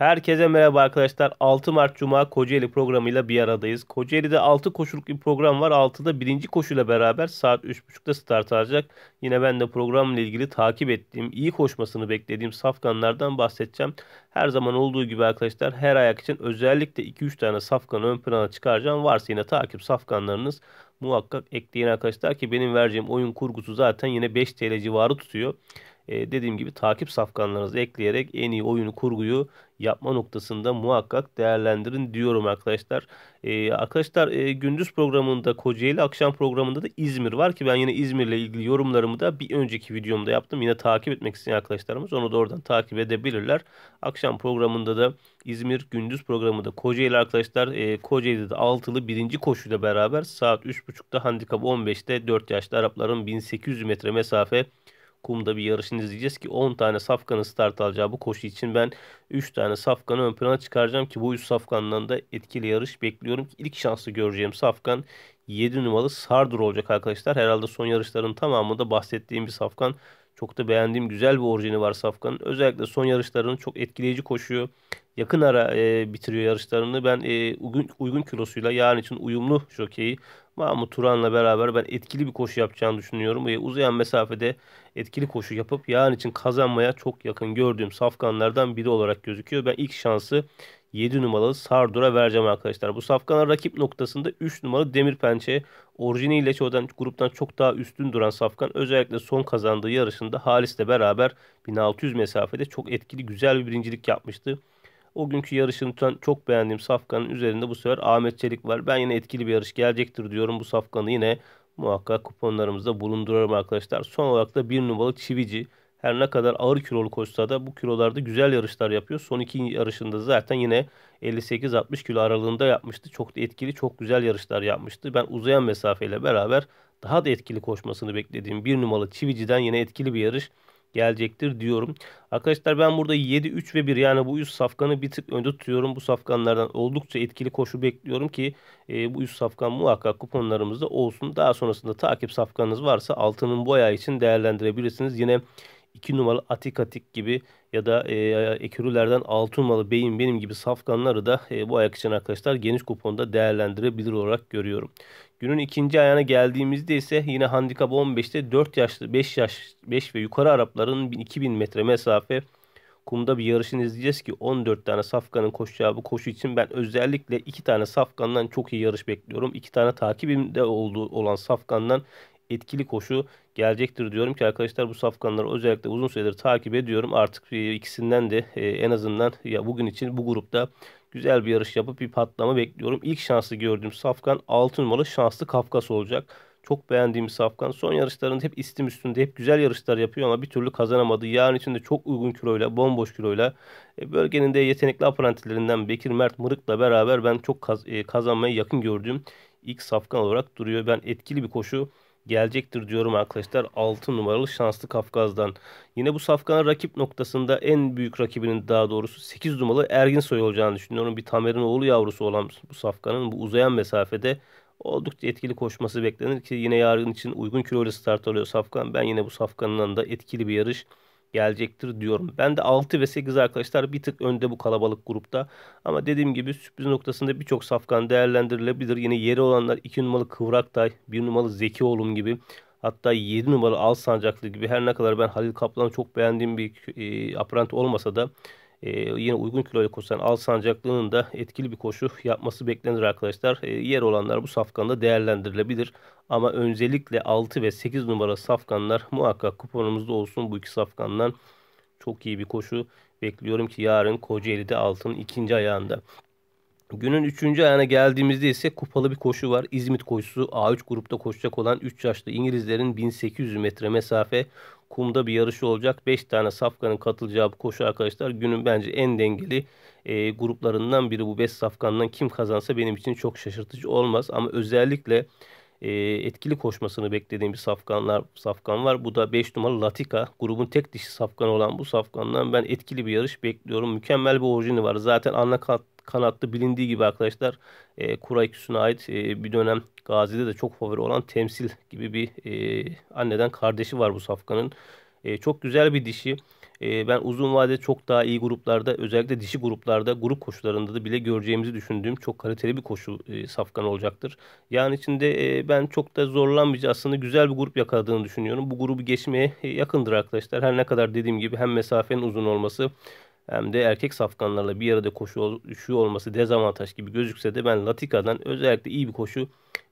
Herkese merhaba arkadaşlar. 6 Mart Cuma Kocaeli programıyla bir aradayız. Kocaeli'de 6 koşuluk bir program var. 6'da birinci koşuyla beraber saat 3.30'da start alacak. Yine ben de programla ilgili takip ettiğim, iyi koşmasını beklediğim safkanlardan bahsedeceğim. Her zaman olduğu gibi arkadaşlar her ayak için özellikle 2-3 tane safkanı ön plana çıkaracağım. Varsa yine takip safkanlarınız muhakkak ekleyin arkadaşlar ki benim vereceğim oyun kurgusu zaten yine 5 TL civarı tutuyor. E, dediğim gibi takip safkanlarınızı ekleyerek en iyi oyunu kurguyu yapma noktasında muhakkak değerlendirin diyorum arkadaşlar. E, arkadaşlar e, gündüz programında Kocaeli akşam programında da İzmir var ki ben yine İzmir'le ilgili yorumlarımı da bir önceki videomda yaptım. Yine takip etmek isteyen arkadaşlarımız onu da oradan takip edebilirler. Akşam programında da İzmir gündüz programında Kocaeli arkadaşlar e, Kocaeli'de de altılı birinci koşuyla beraber saat 3.30'da handikap 15'te 4 yaşlı Arapların 1800 metre mesafe kumda bir yarışını izleyeceğiz ki 10 tane safkanın start alacağı bu koşu için ben 3 tane safkanı ön plana çıkaracağım ki bu 3 safkandan da etkili yarış bekliyorum. İlk şanslı göreceğim safkan 7 numaralı Sardur olacak arkadaşlar. Herhalde son yarışların tamamında bahsettiğim bir safkan. Çok da beğendiğim güzel bir orijini var Safkan'ın. Özellikle son yarışlarını çok etkileyici koşuyor yakın ara e, bitiriyor yarışlarını. Ben e, uygun, uygun kilosuyla yarın için uyumlu jokeyi Mahmut Turan'la beraber ben etkili bir koşu yapacağını düşünüyorum. E, uzayan mesafede etkili koşu yapıp yarın için kazanmaya çok yakın gördüğüm safkanlardan biri olarak gözüküyor. Ben ilk şansı 7 numaralı Sardur'a vereceğim arkadaşlar. Bu safkana rakip noktasında 3 numaralı Demir Pençe orijiniyle çoğdan, gruptan çok daha üstün duran Safkan özellikle son kazandığı yarışında Halis'le beraber 1600 mesafede çok etkili güzel bir birincilik yapmıştı. O günkü yarışını çok beğendiğim safkanın üzerinde bu sefer Ahmet Çelik var. Ben yine etkili bir yarış gelecektir diyorum. Bu safkanı yine muhakkak kuponlarımızda bulunduralım arkadaşlar. Son olarak da bir numaralı Çivici. Her ne kadar ağır kilolu koşsa da bu kilolarda güzel yarışlar yapıyor. Son iki yarışında zaten yine 58-60 kilo aralığında yapmıştı. Çok da etkili, çok güzel yarışlar yapmıştı. Ben uzayan mesafeyle beraber daha da etkili koşmasını beklediğim bir numaralı Çivici'den yine etkili bir yarış gelecektir diyorum. Arkadaşlar ben burada 7, 3 ve 1 yani bu üst safkanı bir tık önde tutuyorum. Bu safkanlardan oldukça etkili koşu bekliyorum ki e, bu üst safkan muhakkak kuponlarımızda olsun. Daha sonrasında takip safkanınız varsa altının boya için değerlendirebilirsiniz. Yine 2 numaralı atik atik gibi ya da e, ekürülerden 6 numaralı Beyin benim gibi safkanları da e, bu ayak için arkadaşlar geniş kuponda değerlendirebilir olarak görüyorum. Günün ikinci ayağına geldiğimizde ise yine handikap 15'te 4 yaşlı 5 yaş 5 ve yukarı Arapların 2000 metre mesafe kumda bir yarışını izleyeceğiz ki 14 tane safkanın koşacağı bu koşu için ben özellikle 2 tane safkandan çok iyi yarış bekliyorum. 2 tane takibimde olduğu olan safkandan etkili koşu gelecektir diyorum ki arkadaşlar bu safkanları özellikle uzun süredir takip ediyorum. Artık e, ikisinden de e, en azından ya bugün için bu grupta güzel bir yarış yapıp bir patlama bekliyorum. İlk şanslı gördüğüm safkan 6 numaralı şanslı Kafkas olacak. Çok beğendiğim safkan. Son yarışlarında hep istim üstünde hep güzel yarışlar yapıyor ama bir türlü kazanamadı. Yarın için de çok uygun kiloyla, bomboş kiloyla e, bölgenin de yetenekli aprantilerinden Bekir Mert Mırık'la beraber ben çok kaz- kazanmaya yakın gördüğüm ilk safkan olarak duruyor. Ben etkili bir koşu gelecektir diyorum arkadaşlar. 6 numaralı şanslı Kafkaz'dan. Yine bu safkanın rakip noktasında en büyük rakibinin daha doğrusu 8 numaralı Ergin Erginsoy olacağını düşünüyorum. Bir Tamer'in oğlu yavrusu olan bu safkanın bu uzayan mesafede oldukça etkili koşması beklenir ki yine yarın için uygun kiloyla start alıyor safkan. Ben yine bu safkanından da etkili bir yarış gelecektir diyorum. Ben de 6 ve 8 arkadaşlar bir tık önde bu kalabalık grupta. Ama dediğim gibi sürpriz noktasında birçok safkan değerlendirilebilir. Yine yeri olanlar 2 numaralı Kıvraktay, 1 numaralı Zeki oğlum gibi. Hatta 7 numaralı Al Sancaklı gibi her ne kadar ben Halil Kaplan'ı çok beğendiğim bir e, aparant olmasa da e, yine uygun kiloyla koşan Al Alsancaklı'nın da etkili bir koşu yapması beklenir arkadaşlar. E, yer olanlar bu safkanda değerlendirilebilir. Ama öncelikle 6 ve 8 numara safkanlar muhakkak kuponumuzda olsun bu iki safkandan. Çok iyi bir koşu bekliyorum ki yarın Kocaeli'de altın ikinci ayağında. Günün üçüncü ayağına geldiğimizde ise kupalı bir koşu var. İzmit koşusu A3 grupta koşacak olan 3 yaşlı İngilizlerin 1800 metre mesafe kumda bir yarışı olacak. 5 tane safkanın katılacağı bu koşu arkadaşlar günün bence en dengeli e, gruplarından biri bu 5 safkandan kim kazansa benim için çok şaşırtıcı olmaz. Ama özellikle e, etkili koşmasını beklediğim bir safkanlar safkan var. Bu da 5 numaralı Latika. Grubun tek dişi safkanı olan bu safkandan ben etkili bir yarış bekliyorum. Mükemmel bir orijini var. Zaten ana kanatlı bilindiği gibi arkadaşlar e, Kura ikisine ait e, bir dönem Gazi'de de çok favori olan temsil gibi bir e, anneden kardeşi var bu safkanın. E, çok güzel bir dişi e, ben uzun vade çok daha iyi gruplarda özellikle dişi gruplarda grup koşularında da bile göreceğimizi düşündüğüm çok kaliteli bir koşu e, safkan olacaktır. Yani içinde e, ben çok da zorlanmayacağı aslında güzel bir grup yakaladığını düşünüyorum. Bu grubu geçmeye e, yakındır arkadaşlar. Her ne kadar dediğim gibi hem mesafenin uzun olması hem de erkek safkanlarla bir arada koşu, şu olması dezavantaj gibi gözükse de ben Latika'dan özellikle iyi bir koşu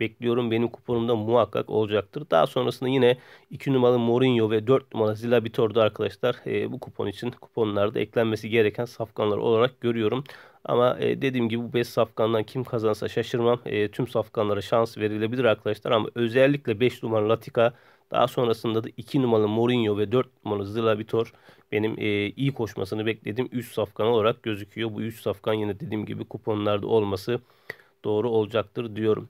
bekliyorum. Benim kuponumda muhakkak olacaktır. Daha sonrasında yine 2 numaralı Mourinho ve 4 numaralı Zila Bitor'da arkadaşlar e, bu kupon için kuponlarda eklenmesi gereken safkanlar olarak görüyorum. Ama e, dediğim gibi bu 5 safkandan kim kazansa şaşırmam. E, tüm safkanlara şans verilebilir arkadaşlar ama özellikle 5 numaralı Latika daha sonrasında da 2 numaralı Mourinho ve 4 numaralı Zila Vitor benim e, iyi koşmasını beklediğim 3 safkan olarak gözüküyor. Bu 3 safkan yine dediğim gibi kuponlarda olması doğru olacaktır diyorum.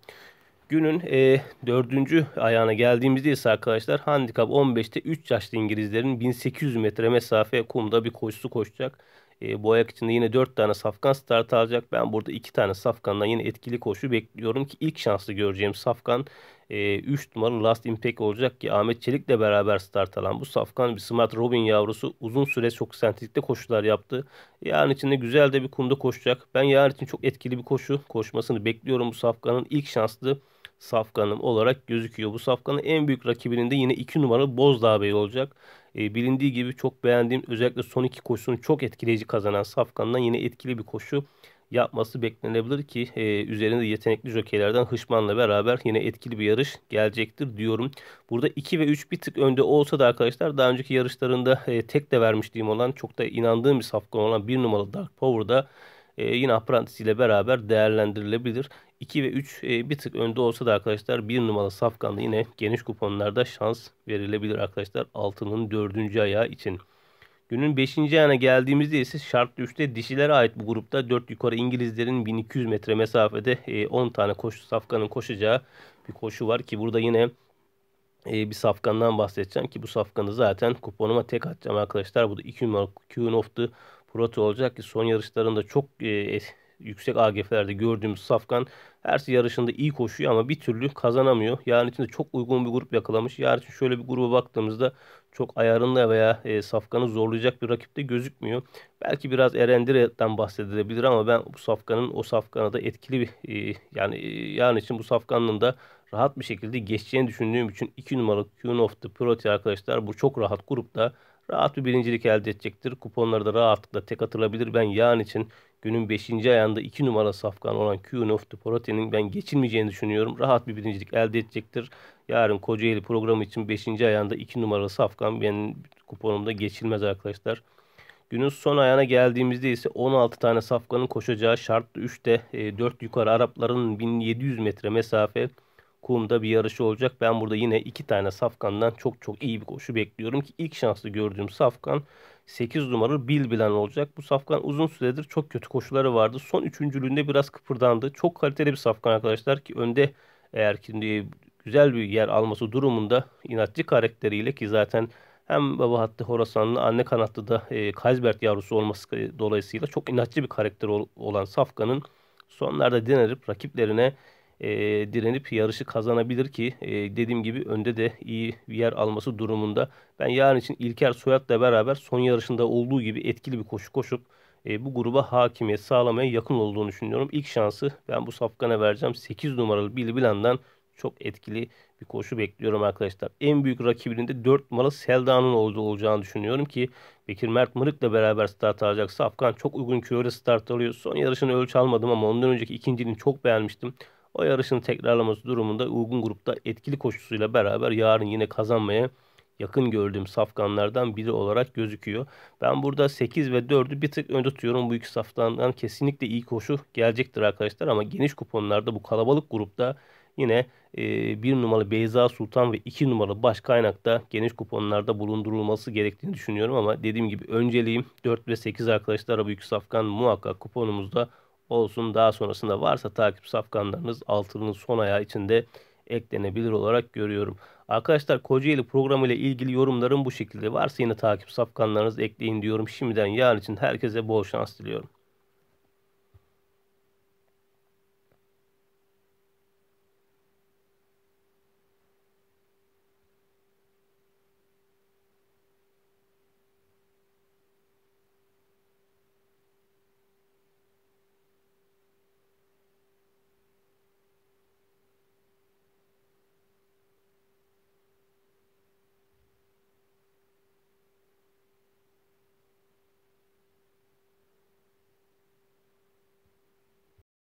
Günün e, dördüncü ayağına geldiğimizde ise arkadaşlar handikap 15'te 3 yaşlı İngilizlerin 1800 metre mesafe kumda bir koşusu koşacak. E, bu ayak içinde yine 4 tane safkan start alacak. Ben burada 2 tane safkandan yine etkili koşu bekliyorum ki ilk şanslı göreceğim safkan 3 e, numaralı Last Impact olacak ki Ahmet Çelik'le beraber start alan bu safkan bir Smart Robin yavrusu uzun süre çok sentetikte koşular yaptı. Yarın içinde güzel de bir kumda koşacak. Ben yarın için çok etkili bir koşu koşmasını bekliyorum bu safkanın ilk şanslı safkanım olarak gözüküyor. Bu safkanın en büyük rakibinin de yine 2 numaralı Bozdağ Bey olacak. E, bilindiği gibi çok beğendiğim özellikle son iki koşusunu çok etkileyici kazanan Safkan'dan yine etkili bir koşu yapması beklenebilir ki e, üzerinde yetenekli jokeylerden Hışman'la beraber yine etkili bir yarış gelecektir diyorum. Burada 2 ve 3 bir tık önde olsa da arkadaşlar daha önceki yarışlarında e, tek de vermişliğim olan çok da inandığım bir safkan olan 1 numaralı Dark Power'da e, yine Apprentice ile beraber değerlendirilebilir. 2 ve 3 e, bir tık önde olsa da arkadaşlar 1 numaralı safkanlı yine geniş kuponlarda şans verilebilir arkadaşlar altının 4. ayağı için. Günün 5. ayağına geldiğimizde ise şart 3'te dişilere ait bu grupta 4 yukarı İngilizlerin 1200 metre mesafede e, 10 tane koşu safkanın koşacağı bir koşu var ki burada yine e, bir safkandan bahsedeceğim ki bu safkanı zaten kuponuma tek atacağım arkadaşlar. Bu da 2 numaralı Queen of the Proto olacak ki son yarışlarında çok e, yüksek AGF'lerde gördüğümüz Safkan her şey yarışında iyi koşuyor ama bir türlü kazanamıyor. Yarın için de çok uygun bir grup yakalamış. Yarın için şöyle bir gruba baktığımızda çok ayarında veya e, Safkan'ı zorlayacak bir rakip de gözükmüyor. Belki biraz Erendire'den bahsedilebilir ama ben bu Safkan'ın o Safkan'a da etkili bir e, yani e, yarın için bu Safkan'ın da rahat bir şekilde geçeceğini düşündüğüm için 2 numaralı Queen of the Proti arkadaşlar bu çok rahat grupta rahat bir birincilik elde edecektir. Kuponları da rahatlıkla tek atılabilir. Ben yarın için günün 5. ayağında 2 numara safkan olan Queen of the Prote'nin ben geçilmeyeceğini düşünüyorum. Rahat bir birincilik elde edecektir. Yarın Kocaeli programı için 5. ayağında 2 numara safkan benim kuponumda geçilmez arkadaşlar. Günün son ayağına geldiğimizde ise 16 tane safkanın koşacağı şartlı 3'te 4 e, yukarı Arapların 1700 metre mesafe kumda bir yarışı olacak. Ben burada yine iki tane safkandan çok çok iyi bir koşu bekliyorum ki ilk şanslı gördüğüm safkan 8 numaralı Bilbilen olacak. Bu safkan uzun süredir çok kötü koşuları vardı. Son üçüncülüğünde biraz kıpırdandı. Çok kaliteli bir safkan arkadaşlar ki önde eğer ki güzel bir yer alması durumunda inatçı karakteriyle ki zaten hem baba hattı Horasanlı anne kanatlı da e, Kaysbert yavrusu olması dolayısıyla çok inatçı bir karakter olan Safkan'ın sonlarda denerip rakiplerine e, direnip yarışı kazanabilir ki e, dediğim gibi önde de iyi yer alması durumunda. Ben yarın için İlker Soyat'la beraber son yarışında olduğu gibi etkili bir koşu koşup e, bu gruba hakimiyet sağlamaya yakın olduğunu düşünüyorum. İlk şansı ben bu safkana vereceğim. 8 numaralı Bilbilan'dan çok etkili bir koşu bekliyorum arkadaşlar. En büyük rakibinin de 4 numaralı Selda'nın olduğu olacağını düşünüyorum ki Bekir Mert Mırık'la beraber start alacak. Safkan çok uygun köre start alıyor. Son yarışını ölçü almadım ama ondan önceki ikinciliğini çok beğenmiştim. O yarışın tekrarlaması durumunda uygun grupta etkili koşusuyla beraber yarın yine kazanmaya yakın gördüğüm safkanlardan biri olarak gözüküyor. Ben burada 8 ve 4'ü bir tık önde tutuyorum. Bu iki safkandan kesinlikle iyi koşu gelecektir arkadaşlar. Ama geniş kuponlarda bu kalabalık grupta yine e, 1 numaralı Beyza Sultan ve 2 numaralı baş kaynakta geniş kuponlarda bulundurulması gerektiğini düşünüyorum. Ama dediğim gibi önceliğim 4 ve 8 arkadaşlar. Bu iki safkan muhakkak kuponumuzda olsun. Daha sonrasında varsa takip safkanlarınız altının son ayağı içinde eklenebilir olarak görüyorum. Arkadaşlar Kocaeli programı ile ilgili yorumlarım bu şekilde. Varsa yine takip safkanlarınız ekleyin diyorum. Şimdiden yarın için herkese bol şans diliyorum.